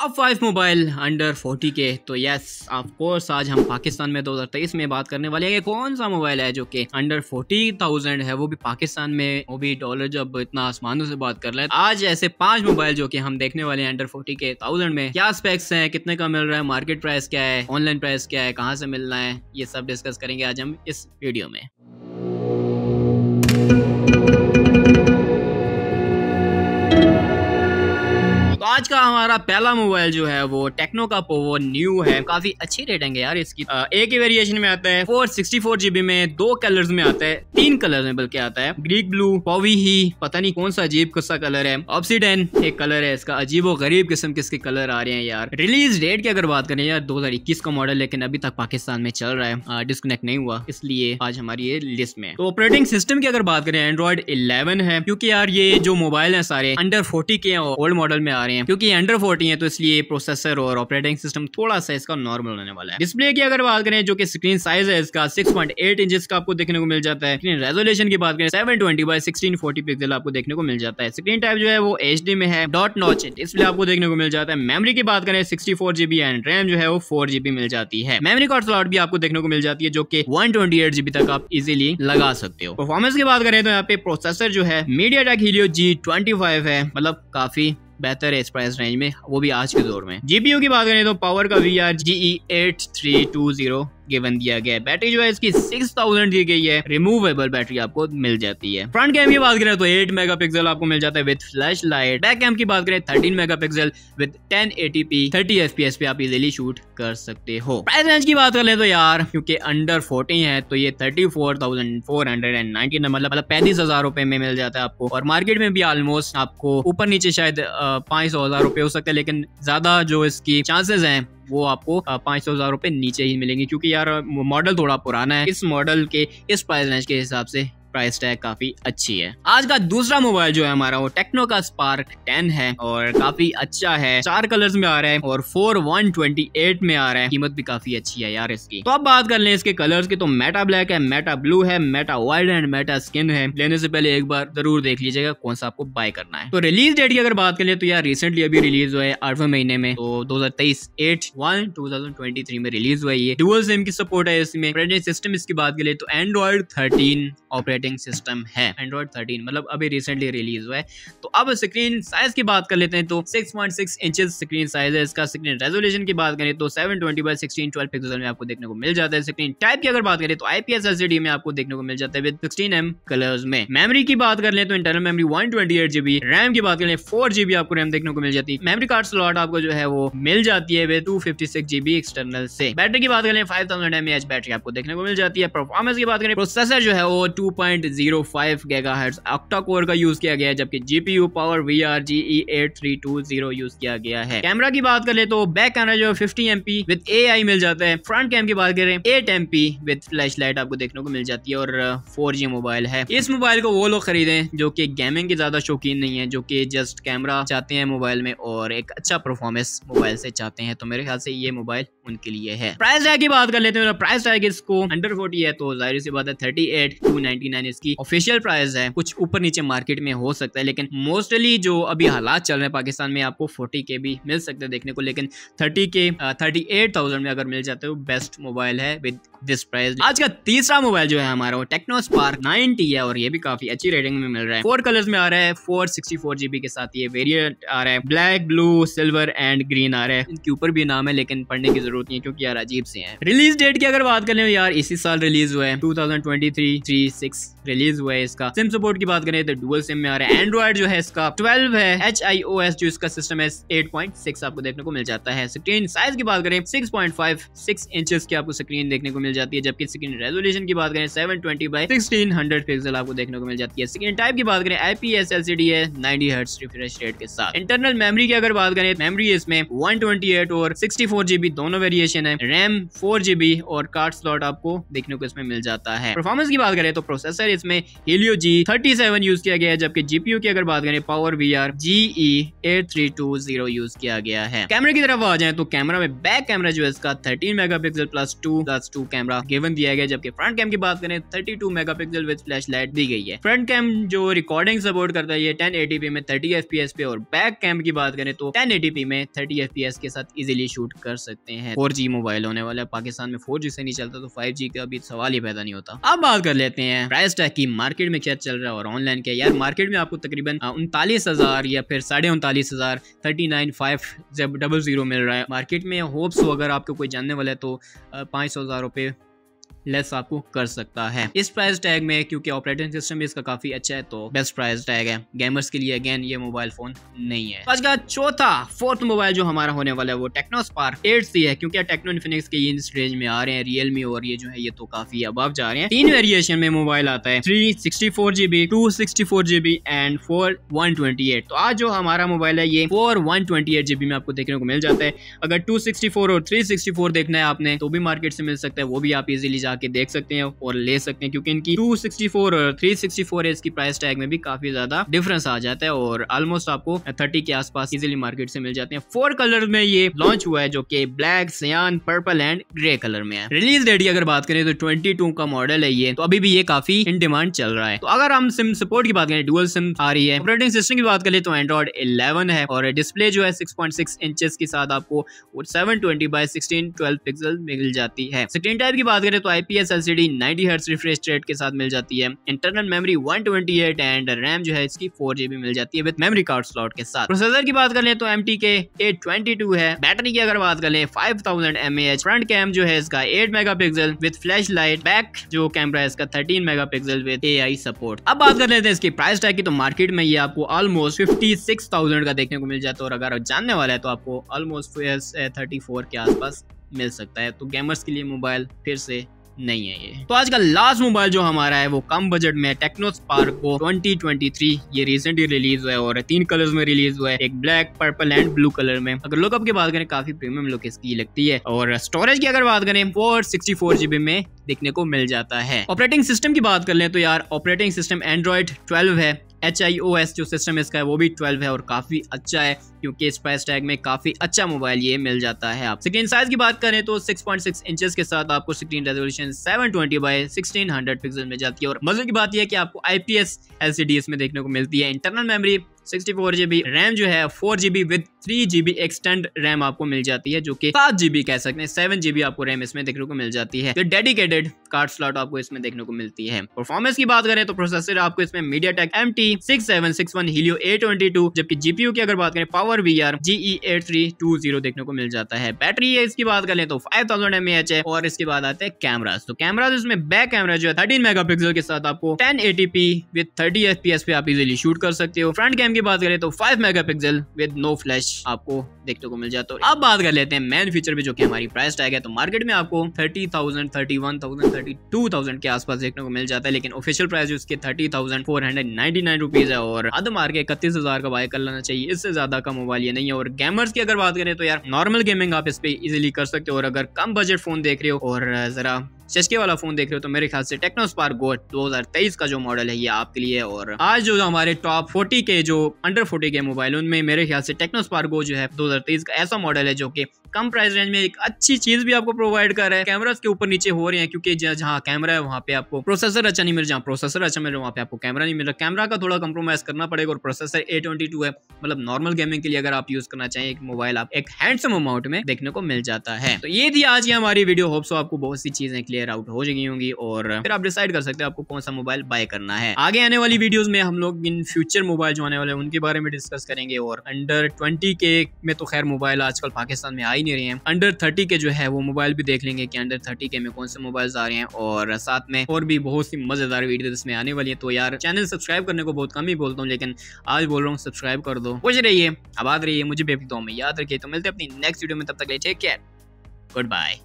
top five mobile under forty K तो yes of course आज हम पाकिस्तान में 2023 में बात करने वाले हैं कौन सा मोबाइल है जो कि अंडर फोर्टी थाउजेंड है वो भी पाकिस्तान में वो भी डॉलर जब इतना आसमानों से बात कर रहे हैं तो आज ऐसे पांच मोबाइल जो कि हम देखने वाले हैं अंडर फोर्टी के थाउजेंड में क्या स्पेक्स है कितने का मिल रहा है मार्केट प्राइस क्या है ऑनलाइन प्राइस क्या है कहाँ से मिलना है ये सब डिस्कस करेंगे आज हम इस वीडियो में आज का हमारा पहला मोबाइल जो है वो टेक्नो का पोवो न्यू है काफी अच्छी रेटिंग है यार इसकी आ, एक ही वेरिएशन में आता है फोर सिक्सटी फोर जीबी में दो कलर्स में आता है तीन कलर में बल्कि आता है ग्रीक ब्लू पॉवी ही पता नहीं कौन सा अजीब किस्सा कलर है ऑप्सीडेन एक कलर है इसका अजीब और गरीब किस्म के इसके कलर आ रहे हैं यार रिलीज डेट की अगर बात करें यार दो का मॉडल लेकिन अभी तक पाकिस्तान में चल रहा है डिस्कनेक्ट नहीं हुआ इसलिए आज हमारी ये लिस्ट में तो ऑपरेटिंग सिस्टम की अगर बात करें एंड्रॉइड इलेवन है क्यूँकी यार ये जो मोबाइल है सारे under forty K old model में आ रहे हैं हैं क्योंकि अंडर फोर्टी है तो इसलिए प्रोसेसर और ऑपरेटिंग सिस्टम थोड़ा सा इसका नॉर्मल होने वाला है डिस्प्ले की अगर बात करें जो कि स्क्रीन साइज है इसका सिक्स पॉइंट एट इंच का आपको देखने को मिल जाता है स्क्रीन रेजोल्यूशन की बात करें seven twenty by sixteen forty pixel आपको देखने को मिल जाता है स्क्रीन टाइप जो है वो एच में है डॉट नॉच डिस्प्ले आपको देखने को मिल जाता है मेमरी की बात करें sixty four GB and RAM जो है वो फोर जीबी मिल जाती है मेमरी कार्ड स्लॉट भी आपको देखने को मिल जाती है जो कि वन ट्वेंटी एट जीबी तक आप इजिली लगा सकते हो परफॉर्मेंस की बात करें तो यहाँ पे प्रोसेसर जो है MediaTek Helio G twenty five है मतलब काफी बेहतर है इस प्राइस रेंज में वो भी आज के दौर में जीपीयू की बात करें तो पावर का V R G E eight three two zero given दिया गया है बैटरी जो है इसकी सिक्स थाउजेंड दी गई है रिमूवेबल बैटरी आपको मिल जाती है फ्रंट कैम की बात करें तो एट मेगा आपको मिल जाता है with flash light back cam की बात करें thirteen mega pixel with ten eighty P thirty F P S पे आप इजिली शूट कर सकते हो प्राइस रेंज की बात कर ले तो यार क्योंकि अंडर फोर्टीन है तो ये thirty four thousand four hundred and ninety मतलब मतलब पैंतीस हजार रुपए में मिल जाता है आपको और मार्केट में भी ऑलमोस्ट आपको ऊपर नीचे शायद पाँच सौ हजार रुपए हो सकते हैं लेकिन ज्यादा जो इसकी चांसेस है वो आपको पांच सौ हज़ार रुपए नीचे ही मिलेंगे क्योंकि यार मॉडल थोड़ा पुराना है इस मॉडल के इस प्राइस रेंज के हिसाब से प्राइस टैग काफी अच्छी है आज का दूसरा मोबाइल जो है हमारा वो टेक्नो का स्पार्क टेन है और काफी अच्छा है चार कलर्स में आ रहा है और फोर वन ट्वेंटी एट में आ रहा है कीमत भी काफी अच्छी है यार इसकी तो अब बात कर ले इसके कलर्स की तो मेटा ब्लैक है मेटा ब्लू है meta white and meta skin है लेने से पहले एक बार जरूर देख लीजिएगा कौन सा आपको बाय करना है तो रिलीज डेट की अगर बात करें तो यार रिसेंटली अभी रिलीज हुआ है आठवें महीने में तो दो हजार तेईस at one two thousand twenty three में रिलीज हुआ है ये डुअल सिम की सपोर्ट है इसमें ऑपरेटिंग सिस्टम इसकी बात करें तो Android thirteen operating operating system है एंड्रॉइड थर्टीन मतलब अभी रिसेंटली रिलीज हुआ है तो अब स्क्रीन साइज की बात कर लेते हैं तो six point six inches screen size है इसका स्क्रीन रेजोल्यूशन की बात करें तो seven twenty by sixteen twelve pixel में आपको देखने को मिल जाता है स्क्रीन टाइप की अगर बात करें तो आईपीएस एलसीडी में आपको देखने को मिल जाता है विद सिक्सटीन एम कलर्स में मेमोरी की बात कर ले तो internal memory one twenty eight GB RAM की बात कर लें फोर तो जीबी आपको रैम देखने को मिल जाती है मेमोरी कार्ड स्लॉट आपको जो है वो मिल जाती है with two fifty six GB external से बैटरी की बात करें five thousand M H battery आपको देखने को मिल जाती है परफॉर्मेंस की बात करें प्रोसेसर जो है वो two point point zero 2.05 gigahertz octa core का यूज किया गया है जबकि GPU power V R G E eight three two zero use किया गया है कैमरा तो की बात करें तो बैक कैमरा जो है fifty M P with A I मिल जाता है फ्रंट कैम की बात करें eight M P with flash light आपको देखने को मिल जाती है और फोर जी मोबाइल है इस मोबाइल को वो लोग खरीदे जो की गेमिंग के ज्यादा शौकीन नहीं है जो की जस्ट कैमरा चाहते हैं मोबाइल में और एक अच्छा परफॉर्मेंस मोबाइल से चाहते हैं तो मेरे ख्याल से ये मोबाइल उनके लिए है प्राइस टैग की बात कर लेते हैं प्राइस टैग इसको अंडर फोर्टी है तो जाहिर सी बात है thirty eight two ninety nine मैंने इसकी ऑफिशियल प्राइस है कुछ ऊपर नीचे मार्केट में हो सकता है लेकिन मोस्टली जो अभी हालात चल रहे हैं पाकिस्तान में आपको फोर्टी के भी मिल सकते हैं देखने को लेकिन थर्टी के थर्टी एट थाउजेंड में अगर मिल जाते हो बेस्ट मोबाइल है विद दिस प्राइस आज का तीसरा मोबाइल जो है हमारा वो टेक्नो स्पार्क नाइनटी है और ये भी काफी अच्छी रेटिंग में मिल रहा है फोर कलर में आ रहा है फोर सिक्सटी जीबी के साथ ये वेरियंट आ रहा है black blue silver and green आ रहा है इनके ऊपर भी नाम है लेकिन पढ़ने की जरूरत नहीं क्योंकि यार अजीब से है रिलीज डेट की अगर बात करें यार इसी साल रिलीज हुआ है टू रिलीज हुआ है इसका सिम सपोर्ट की बात करें तो डुअल सिम में आ रहा है एंड्रॉइड जो है इसका ट्वेल्व है एच आई ओ एस जो इसका सिस्टम है एट पॉइंट आपको देखने को मिल जाता है स्क्रीन साइज की बात करें six point five six inches की आपको स्क्रीन देखने को मिल जाती है जबकि स्क्रीन रेजोल्यूशन की बात करें seven twenty by sixteen hundred pixel आपको देखने को मिल जाती है स्क्रीन टाइप की बात करें आईपीएस एलसीडी है नाइनटी हर्ट्स रिफ्रेश रेट के साथ इंटरनल मेमोरी की अगर बात करें मेमोरी इसमें वन ट्वेंटी एट और सिक्सटी फोर जीबी दोनों वेरिएशन है रैम फोर जीबी और कार्ड स्लॉट आपको देखने को इसमें मिल जाता है परफॉर्मेंस की बात करें तो प्रोसेसर इसमें Helio G thirty seven use किया गया है जबकि जीपीयू की अगर बात करें power V R G E eight three two zero use किया गया है कैमरे की तरफ आ जाए तो कैमरा में बैक कैमरा जो है इसका thirteen mega pixel plus two plus two camera camera given दिया गया जबकि फ्रंट कैम की बात करें thirty two mega pixel with flash light दी गई है फ्रंट कैम जो रिकॉर्डिंग सपोर्ट करता है ये टेन एटीपी में थर्टी एफ पे और बैक कैम की बात करें तो टेन एटीपी में थर्टी एफ के साथ इजिली शूट कर सकते हैं फोर जी मोबाइल होने वाला पाकिस्तान में फोर से नहीं चलता तो फाइव जी का अभी सवाल ही पैदा नहीं होता अब बात कर लेते हैं प्राइस टैग की मार्केट में क्या चल रहा है और ऑनलाइन क्या यार मार्केट में आपको तकरीबन उनतालीस हजार या फिर साढ़े उनतालीस हजार thirty nine five double zero मिल रहा है मार्केट में होप्स अगर आपको कोई जानने वाला है तो पाँच सौ हजार रुपये लेस आपको कर सकता है इस प्राइस टैग में क्योंकि ऑपरेटिंग सिस्टम इसका काफी अच्छा है तो बेस्ट प्राइस टैग है गेमर्स के लिए अगेन ये मोबाइल फोन नहीं है आज का चौथा फोर्थ मोबाइल जो हमारा होने वाला है वो टेक्नो स्पार्क एट सी है क्योंकि टेक्नो इन्फिनिक्स के इस रेंज में आ रहे हैं रियलमी और ये जो है ये तो काफी अबाव जा रहे हैं तीन वेरिएशन में मोबाइल आता है three sixty GB two sixty four GB and four one twenty eight तो आज जो हमारा मोबाइल है ये four one twenty eight GB में आपको देखने को मिल जाता है अगर टू सिक्सटी फोर और थ्री सिक्सटी फोर देखना है आपने तो भी मार्केट से मिल सकता है वो भी आप इजिली जा आके देख सकते हैं और ले सकते हैं क्योंकि इनकी 264 और 364 एज की प्राइस टैग में भी काफी ज्यादा डिफरेंस आ जाता है और ऑलमोस्ट आपको थर्टी के आसपास इजिली मार्केट से मिल जाते हैं फोर कलर में ये लॉन्च हुआ है जो कि ब्लैक सियान पर्पल एंड ग्रे कलर में है रिलीज डेट की अगर बात करें तो ट्वेंटी का मॉडल है ये तो अभी भी ये काफी इन डिमांड चल रहा है तो अगर हम सिम सपोर्ट की बात करें डुअल सिम आ रही है ऑपरेटिंग सिस्टम की बात करें तो एंड्रॉइड इलेवन है और डिस्प्ले जो है सिक्स इंचेस के साथ आपको seven twenty by sixteen twelve pixel मिल जाती है स्क्रीन टाइप की बात करें तो I IPS LCD 90 hertz refresh rate के साथ मिल जाती है इंटरनल मेमोरी 128 एंड रैम जो है इसकी 4GB मिल जाती है विद मेमोरी कार्ड स्लॉट के साथ प्रोसेसर की बात कर ले तो एम टी के A22 है बैटरी की अगर बात कर ले 5000 थाउजेंड फ्रंट कैम जो है इसका 8 megapixel with flash light back जो कैमरा है इसका 13 मेगापिक्सल विद एआई सपोर्ट अब बात कर लेते हैं इसकी प्राइस टैग की तो मार्केट में ये आपको ऑलमोस्ट 56000 का देखने को मिल जाता है और अगर जानने वाला है तो आपको ऑलमोस्ट थर्टी के आसपास मिल सकता है तो गेमर्स के लिए मोबाइल फिर से नहीं है ये तो आज का लास्ट मोबाइल जो हमारा है वो कम बजट में टेक्नो स्पार्क को थ्री ये रिसेंटली रिलीज हुआ है और तीन कलर्स में रिलीज हुआ है एक black purple and blue colour में अगर लुकअप की बात करें काफी प्रीमियम लुक इसकी लगती है और स्टोरेज की अगर बात करें वो सिक्सटी फोर जीबी में देखने को मिल जाता है ऑपरेटिंग सिस्टम की बात कर लें तो यार ऑपरेटिंग सिस्टम एंड्रॉइड ट्वेल्व है एच जो सिस्टम इसका है वो भी ट्वेल्व है और काफ़ी अच्छा है क्योंकि इस प्राइस टैग में काफ़ी अच्छा मोबाइल ये मिल जाता है आप स्क्रीन साइज की बात करें तो 6.6 इंचेस के साथ आपको screen resolution 720 twenty by sixteen pixel मिल जाती है और मजे की बात यह है कि आपको आई पी इसमें देखने को मिलती है internal memory sixty four GB RAM जो है four GB with three GB extend RAM आपको मिल जाती है जो कि सात जीबी कह सकते हैं सेवन जीबी आपको रैम इसमें देखने को मिल जाती है डेडिकेटेड कार्ड स्लॉट आपको इसमें देखने को मिलती है परफॉर्मेंस की बात करें तो प्रोसेसर आपको इसमें MediaTek M T six seven six one Helio A twenty two जबकि जीपीयू की अगर बात करें power V R GE eight three two zero देखने को मिल जाता है बैटरी है इसकी बात करें तो फाइव थाउजेंड एम एच है और इसके बाद आते हैं कैमराज तो कैमराज इसमें बैक कैमरा जो है थर्टीन मेगा के साथ आपको ten eighty P with thirty F P S पे आप इजिली शूट कर सकते हो फ्रंट कैमरा की बात करें तो five mega pixel with no flash आपको देखने को मिल जाता है अब बात कर लेते हैं मेन फीचर भी जो कि हमारी प्राइस टैग है तो मार्केट में आपको thirty thousand thirty one thousand thirty two thousand के आसपास देखने को मिल जाता है लेकिन ऑफिशियल प्राइस उसके thirty thousand four hundred ninety nine rupees है और अद मार इकतीस हजार का बाय कर लेना चाहिए इससे ज्यादा का मोबाइल ये नहीं है और गेमर्स की अगर बात करें तो यार नॉर्मल गेमिंग आप इस पर इजिली कर सकते हो और अगर कम बजट फोन देख रहे हो और जरा चचके वाला फोन देख रहे हो तो मेरे ख्याल से टेक्नो दो हजार 2023 का जो मॉडल है ये आपके लिए है और आज जो हमारे टॉप 40 के जो अंडर 40 के मोबाइल उनमें मेरे ख्याल से टेक्नो स्पार गो जो है 2023 का ऐसा मॉडल है जो कि कम प्राइस रेंज में एक अच्छी चीज भी आपको प्रोवाइड कर रहा है कैमरा के ऊपर नीचे हो रहे हैं क्योंकि जहाँ कैमरा है वहाँ पे आपको प्रोसेसर अच्छा नहीं मिल रहा प्रोसेसर अच्छा मिल रहा वहाँ पे आपको कैमरा नहीं मिल रहा कैमरा का थोड़ा कम्प्रोमाइज करना पड़ेगा और प्रोसेसर ए है मतलब नॉर्मल गेमिंग के लिए अगर आप यूज करना चाहिए एक मोबाइल आप एक हैंडसम अमाउंट में देखने को मिल जाता है तो ये थी आज की हमारी वीडियो होप्स आपको बहुत सी चीजें क्लियर आउट हो जाएगी होंगी और फिर आप डिसाइड कर सकते हैं आपको कौन सा मोबाइल बाय करना है आगे आने वाली वीडियो में हम लोग इन फ्यूचर मोबाइल जो आने वाले उनके बारे में डिस्कस करेंगे और अंडर ट्वेंटी के में तो खैर मोबाइल आजकल पाकिस्तान में आई नहीं रहे हैं अंडर थर्टी के जो है वो मोबाइल भी देख लेंगे की अंडर थर्टी के में कौन से मोबाइल आ रहे हैं और साथ में और भी बहुत सी मजेदार वीडियो इसमें आने वाली है तो यार चैनल सब्सक्राइब करने को बहुत कम ही बोलता हूँ लेकिन आज बोल रहा हूँ सब्सक्राइब कर दो खुश रहिए आबाद रहिए मुझे बेबी दो में याद रखिए तो मिलते अपनी नेक्स्ट वीडियो में तब तक ले टेक केयर गुड बाय